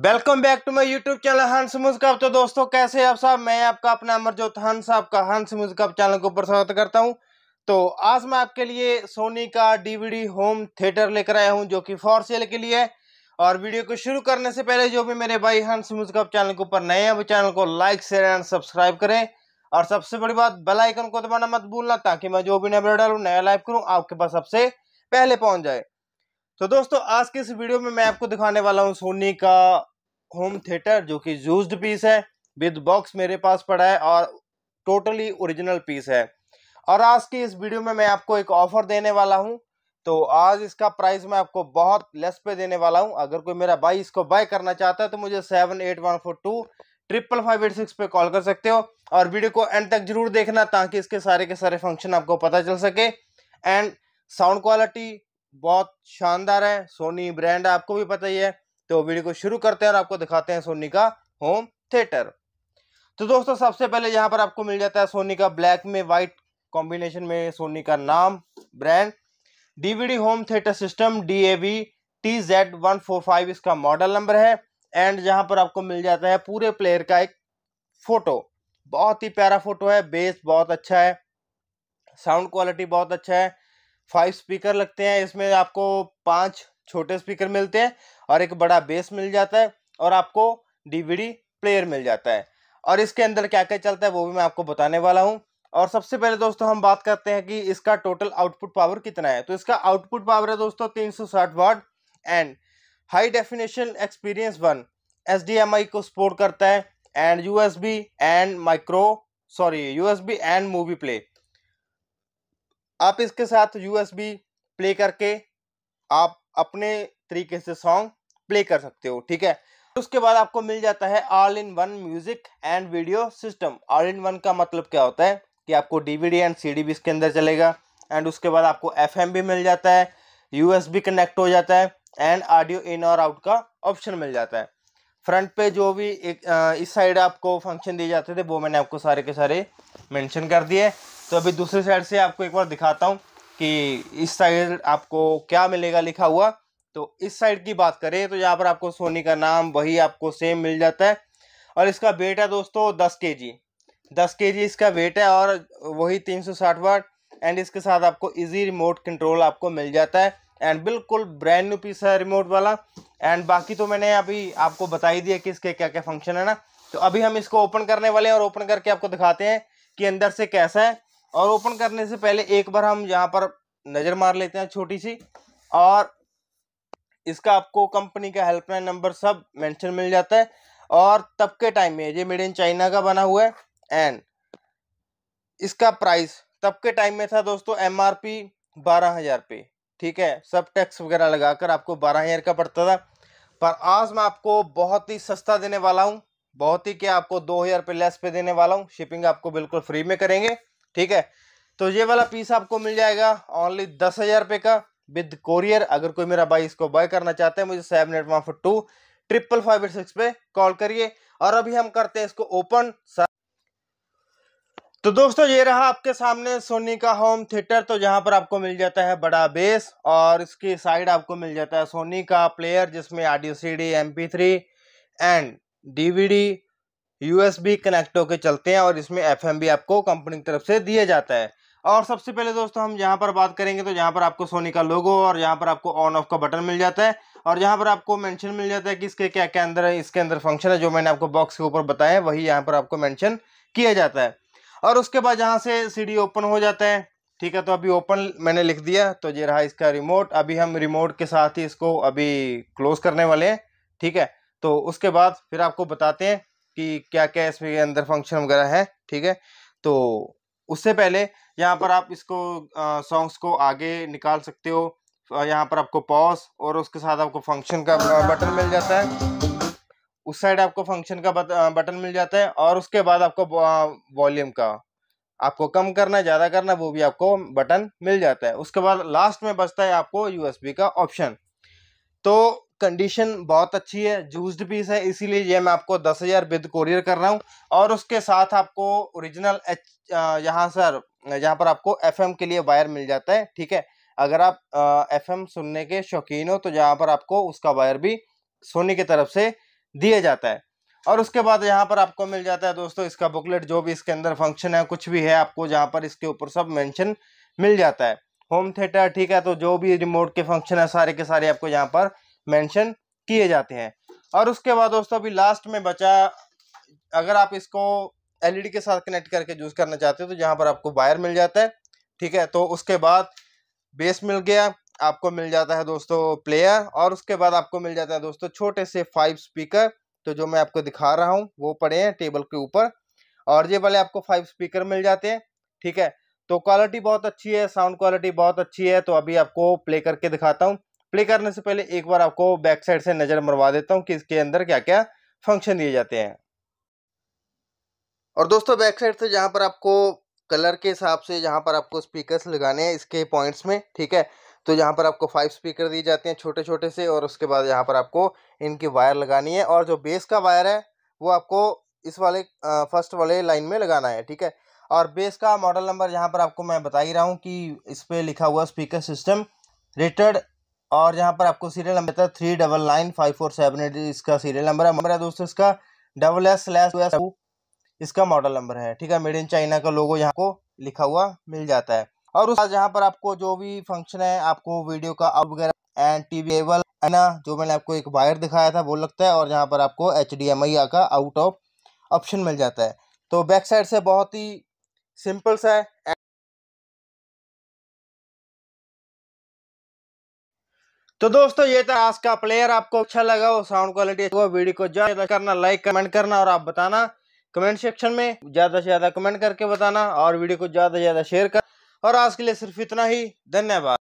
welcome back to my YouTube channel हंस मुजकब तो दोस्तों कैसे आप साहब मैं आपका अपना अमरजोत हंस आपका हंस मुजकब चैनल के ऊपर स्वागत करता हूं तो आज मैं आपके लिए सोनी का डीवीडी होम थिएटर लेकर आया हूं जो कि फॉर सेल के लिए है और वीडियो को शुरू करने से पहले जो भी मेरे भाई हंस मुजकब चैनल के ऊपर नए हैं वो चैनल को लाइक शेयर एंड सब्सक्राइब करें और सबसे बड़ी बात बेलाइकन को दबाना मत भूलना ताकि मैं जो भी नया वीडियो नया लाइव करूँ आपके पास सबसे पहले पहुँच जाए तो दोस्तों आज के इस वीडियो में मैं आपको दिखाने वाला हूँ सोनी का होम थिएटर जो कि यूज्ड पीस है विद बॉक्स मेरे पास पड़ा है और टोटली ओरिजिनल पीस है और आज की इस वीडियो में मैं आपको एक ऑफर देने वाला हूँ तो आज इसका प्राइस मैं आपको बहुत लेस पे देने वाला हूँ अगर कोई मेरा भाई इसको बाय करना चाहता है तो मुझे seven eight one four two triple five eight six पे कॉल कर सकते हो और वीडियो को एंड तक जरूर देखना ताकि इसके सारे के सारे फंक्शन आपको पता चल सके एंड साउंड क्वालिटी बहुत शानदार है सोनी ब्रांड है आपको भी पता ही है तो वीडियो को शुरू करते हैं और आपको दिखाते हैं सोनी का होम थिएटर तो दोस्तों सबसे पहले यहाँ पर आपको मिल जाता है सोनी का ब्लैक में वाइट कॉम्बिनेशन में सोनी का नाम brand DVD home theatre system D A V T Z one four five इसका मॉडल नंबर है एंड यहाँ पर आपको मिल जाता है पूरे प्लेयर का एक फ़ोटो बहुत ही प्यारा फोटो है बेस बहुत अच्छा है साउंड क्वालिटी बहुत अच्छा है फाइव स्पीकर लगते हैं इसमें आपको पांच छोटे स्पीकर मिलते हैं और एक बड़ा बेस मिल जाता है और आपको डीवीडी प्लेयर मिल जाता है और इसके अंदर क्या क्या चलता है वो भी मैं आपको बताने वाला हूँ और सबसे पहले दोस्तों हम बात करते हैं कि इसका टोटल आउटपुट पावर कितना है तो इसका आउटपुट पावर है दोस्तों तीन watt and high definition experience one S को सपोर्ट करता है and U and micro sorry U and movie play आप इसके साथ यूएसबी प्ले करके आप अपने तरीके से सॉन्ग प्ले कर सकते हो ठीक है उसके बाद आपको मिल जाता है all in one music and video system all in one का मतलब क्या होता है कि आपको डीवीडी एंड सीडी भी इसके अंदर चलेगा एंड उसके बाद आपको एफएम भी मिल जाता है यूएसबी कनेक्ट हो जाता है एंड ऑडियो इन और आउट का ऑप्शन मिल जाता है फ्रंट पे जो भी एक आ, इस साइड आपको फंक्शन दिए जाते थे वो मैंने आपको सारे के सारे मैंशन कर दिए तो अभी दूसरी साइड से आपको एक बार दिखाता हूँ कि इस साइड आपको क्या मिलेगा लिखा हुआ तो इस साइड की बात करें तो यहाँ पर आपको सोनी का नाम वही आपको सेम मिल जाता है और इसका वेट है दोस्तों दस के जी दस के जी इसका वेट है और वही तीन सौ साठ वाट एंड इसके साथ आपको इजी रिमोट कंट्रोल आपको मिल जाता है एंड बिल्कुल ब्रांड न्यू पीस है रिमोट वाला एंड बाकी तो मैंने अभी आपको बता ही दिया कि इसके क्या क्या फंक्शन है ना तो अभी हम इसको ओपन करने वाले हैं और ओपन करके आपको दिखाते हैं कि अंदर से कैसा है और ओपन करने से पहले एक बार हम यहाँ पर नज़र मार लेते हैं छोटी सी और इसका आपको कंपनी का हेल्पलाइन नंबर सब मेंशन मिल जाता है और तब के टाइम में ये मेड इन चाइना का बना हुआ है एंड इसका प्राइस तब के टाइम में था दोस्तों एम आर पी बारह हज़ार पे ठीक है सब टैक्स वगैरह लगाकर आपको बारह हज़ार का पड़ता था पर आज मैं आपको बहुत ही सस्ता देने वाला हूँ बहुत ही क्या आपको दो हज़ार रुपये लेस पे देने वाला हूँ शिपिंग आपको बिल्कुल फ्री में करेंगे ठीक है तो ये वाला पीस आपको मिल जाएगा ओनली दस हज़ार रुपये का विद कोरियर अगर कोई मेरा भाई इसको बाय करना चाहते हैं मुझे seven eight one four two triple five eight six पे कॉल करिए और अभी हम करते हैं इसको ओपन तो दोस्तों ये रहा आपके सामने सोनी का होम थिएटर तो जहाँ पर आपको मिल जाता है बड़ा बेस और इसकी साइड आपको मिल जाता है सोनी का प्लेयर जिसमें audio C D M P three and D V D USB connect होकर चलते हैं और इसमें एफ भी आपको कंपनी की तरफ से दिया जाता है और सबसे पहले दोस्तों हम यहाँ पर बात करेंगे तो यहाँ पर आपको सोनी का लोगो और यहाँ पर आपको ऑन ऑफ का बटन मिल जाता है और यहाँ पर आपको मेंशन मिल जाता है कि इसके क्या क्या अंदर है इसके अंदर फंक्शन है जो मैंने आपको बॉक्स के ऊपर बताया वही यहाँ पर आपको मेंशन किया जाता है और उसके बाद यहाँ से सी ओपन हो जाता है ठीक है तो अभी ओपन मैंने लिख दिया तो ये रहा इसका रिमोट अभी हम रिमोट के साथ ही इसको अभी क्लोज करने वाले हैं ठीक है तो उसके बाद फिर आपको बताते हैं कि क्या क्या इसमें अंदर फंक्शन वगैरह है ठीक है तो उससे पहले यहाँ पर आप इसको सॉन्ग्स को आगे निकाल सकते हो यहाँ पर आपको पॉज और उसके साथ आपको फंक्शन का बटन मिल जाता है उस साइड आपको फंक्शन का बटन मिल जाता है और उसके बाद आपको वॉल्यूम का आपको कम करना ज़्यादा करना वो भी आपको बटन मिल जाता है उसके बाद लास्ट में बचता है आपको यूएसबी का ऑप्शन तो कंडीशन बहुत अच्छी है जूस्ड पीस है इसीलिए ये मैं आपको दस हज़ार विद कोरियर कर रहा हूँ और उसके साथ आपको ओरिजिनल एच यहाँ सर यहाँ पर आपको एफएम के लिए वायर मिल जाता है ठीक है अगर आप एफएम सुनने के शौकीन हो तो यहाँ पर आपको उसका वायर भी सोनी की तरफ से दिया जाता है और उसके बाद यहाँ पर आपको मिल जाता है दोस्तों इसका बुकलेट जो भी इसके अंदर फंक्शन है कुछ भी है आपको जहाँ पर इसके ऊपर सब मैंशन मिल जाता है होम थिएटर ठीक है तो जो भी रिमोट के फंक्शन है सारे के सारे आपको यहाँ पर मेंशन किए जाते हैं और उसके बाद दोस्तों अभी लास्ट में बचा अगर आप इसको एलईडी e के साथ कनेक्ट करके यूज़ करना चाहते हो तो यहाँ पर आपको वायर मिल जाता है ठीक है तो उसके बाद बेस मिल गया आपको मिल जाता है दोस्तों प्लेयर और उसके बाद आपको मिल जाता है दोस्तों छोटे से फाइव स्पीकर तो जो मैं आपको दिखा रहा हूँ वो पड़े हैं टेबल के ऊपर और ये वाले आपको फाइव स्पीकर मिल जाते हैं ठीक है तो क्वालिटी बहुत अच्छी है साउंड क्वालिटी बहुत अच्छी है तो अभी आपको प्ले करके दिखाता हूँ प्ले करने से पहले एक बार आपको बैक साइड से नज़र मरवा देता हूँ कि इसके अंदर क्या क्या फंक्शन दिए जाते हैं और दोस्तों बैक साइड से जहाँ पर आपको कलर के हिसाब से जहाँ पर आपको स्पीकर्स लगाने हैं इसके पॉइंट्स में ठीक है तो यहाँ पर आपको फाइव स्पीकर दिए जाते हैं छोटे छोटे से और उसके बाद यहाँ पर आपको इनकी वायर लगानी है और जो बेस का वायर है वो आपको इस वाले आ, फर्स्ट वाले लाइन में लगाना है ठीक है और बेस का मॉडल नंबर यहाँ पर आपको मैं बता ही रहा हूँ कि इस पर लिखा हुआ स्पीकर सिस्टम रेटेड और यहाँ पर आपको serial number three double nine five four seven eight इसका सीरियल नंबर है नंबर है दोस्तों इसका डबल एस स्लैश एस इसका मॉडल नंबर है ठीक है मेड इन चाइना का लोगो यहाँ को लिखा हुआ मिल जाता है और उस यहाँ पर आपको जो भी फंक्शन है आपको वीडियो का अब वगैरह एंड टी वी एवल है ना जो मैंने आपको एक वायर दिखाया था वो लगता है और यहाँ पर आपको एच डी एम आई का आउट ऑफ ऑप्शन मिल जाता है तो बैक साइड से बहुत ही सिंपल सा है तो दोस्तों ये था आज का प्लेयर आपको अच्छा लगा हो साउंड क्वालिटी को वीडियो को ज्यादा करना लाइक कमेंट करना और आप बताना कमेंट सेक्शन में ज़्यादा से ज़्यादा कमेंट करके बताना और वीडियो को ज़्यादा से ज़्यादा शेयर कर और आज के लिए सिर्फ इतना ही धन्यवाद